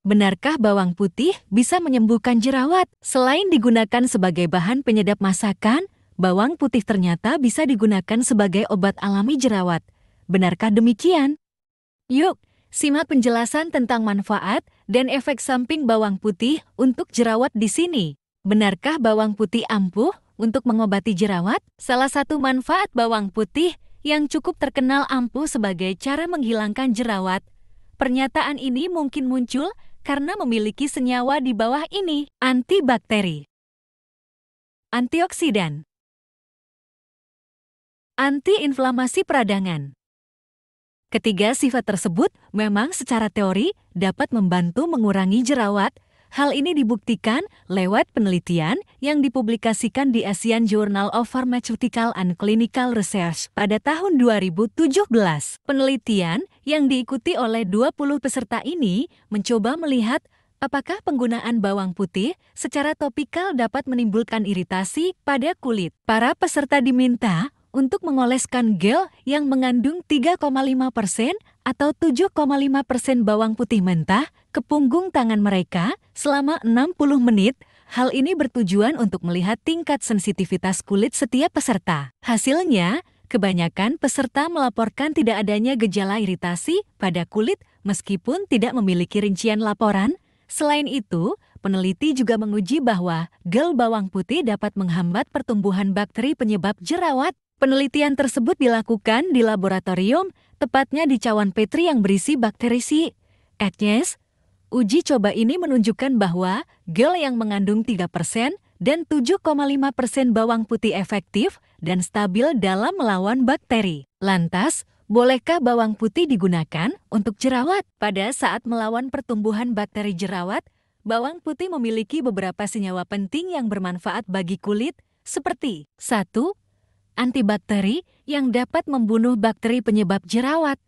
Benarkah bawang putih bisa menyembuhkan jerawat? Selain digunakan sebagai bahan penyedap masakan, bawang putih ternyata bisa digunakan sebagai obat alami jerawat. Benarkah demikian? Yuk, simak penjelasan tentang manfaat dan efek samping bawang putih untuk jerawat di sini. Benarkah bawang putih ampuh untuk mengobati jerawat? Salah satu manfaat bawang putih yang cukup terkenal ampuh sebagai cara menghilangkan jerawat. Pernyataan ini mungkin muncul karena memiliki senyawa di bawah ini, antibakteri. Antioksidan Antiinflamasi peradangan Ketiga sifat tersebut memang secara teori dapat membantu mengurangi jerawat, Hal ini dibuktikan lewat penelitian yang dipublikasikan di Asian Journal of Pharmaceutical and Clinical Research pada tahun 2017. Penelitian yang diikuti oleh 20 peserta ini mencoba melihat Apakah penggunaan bawang putih secara topikal dapat menimbulkan iritasi pada kulit? Para peserta diminta untuk mengoleskan gel yang mengandung 3,5% persen atau 7,5 persen bawang putih mentah ke punggung tangan mereka selama 60 menit. Hal ini bertujuan untuk melihat tingkat sensitivitas kulit setiap peserta. Hasilnya, kebanyakan peserta melaporkan tidak adanya gejala iritasi pada kulit meskipun tidak memiliki rincian laporan. Selain itu, peneliti juga menguji bahwa gel bawang putih dapat menghambat pertumbuhan bakteri penyebab jerawat. Penelitian tersebut dilakukan di laboratorium, tepatnya di cawan Petri yang berisi bakteri C. Etnyes, uji coba ini menunjukkan bahwa gel yang mengandung 3% dan 7,5% bawang putih efektif dan stabil dalam melawan bakteri. Lantas, bolehkah bawang putih digunakan untuk jerawat? Pada saat melawan pertumbuhan bakteri jerawat, bawang putih memiliki beberapa senyawa penting yang bermanfaat bagi kulit, seperti 1 antibakteri yang dapat membunuh bakteri penyebab jerawat.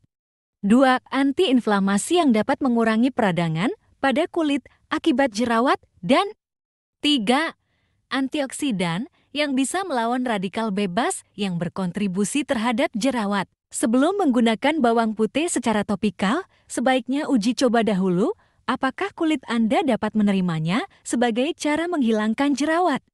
2. Antiinflamasi yang dapat mengurangi peradangan pada kulit akibat jerawat dan 3. Antioksidan yang bisa melawan radikal bebas yang berkontribusi terhadap jerawat. Sebelum menggunakan bawang putih secara topikal, sebaiknya uji coba dahulu apakah kulit Anda dapat menerimanya sebagai cara menghilangkan jerawat.